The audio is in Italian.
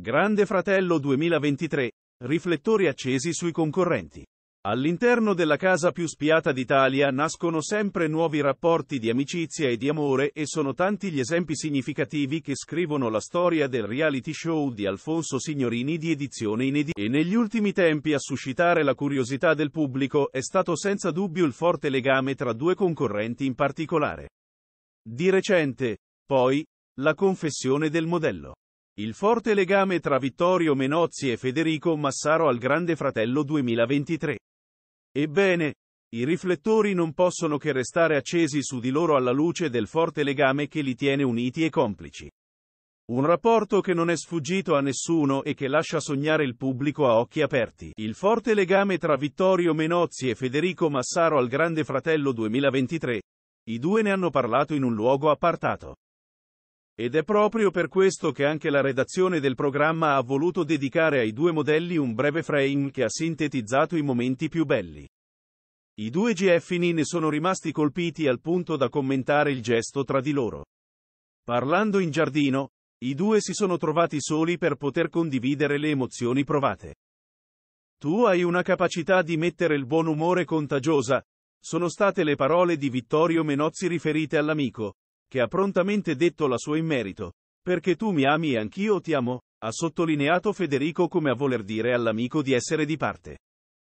Grande Fratello 2023, riflettori accesi sui concorrenti. All'interno della casa più spiata d'Italia nascono sempre nuovi rapporti di amicizia e di amore e sono tanti gli esempi significativi che scrivono la storia del reality show di Alfonso Signorini di edizione in edizione. E negli ultimi tempi a suscitare la curiosità del pubblico è stato senza dubbio il forte legame tra due concorrenti in particolare. Di recente, poi, la confessione del modello. Il forte legame tra Vittorio Menozzi e Federico Massaro al Grande Fratello 2023. Ebbene, i riflettori non possono che restare accesi su di loro alla luce del forte legame che li tiene uniti e complici. Un rapporto che non è sfuggito a nessuno e che lascia sognare il pubblico a occhi aperti. Il forte legame tra Vittorio Menozzi e Federico Massaro al Grande Fratello 2023. I due ne hanno parlato in un luogo appartato. Ed è proprio per questo che anche la redazione del programma ha voluto dedicare ai due modelli un breve frame che ha sintetizzato i momenti più belli. I due GFNI ne sono rimasti colpiti al punto da commentare il gesto tra di loro. Parlando in giardino, i due si sono trovati soli per poter condividere le emozioni provate. Tu hai una capacità di mettere il buon umore contagiosa, sono state le parole di Vittorio Menozzi riferite all'amico, che ha prontamente detto la sua in merito. Perché tu mi ami e anch'io ti amo, ha sottolineato Federico come a voler dire all'amico di essere di parte.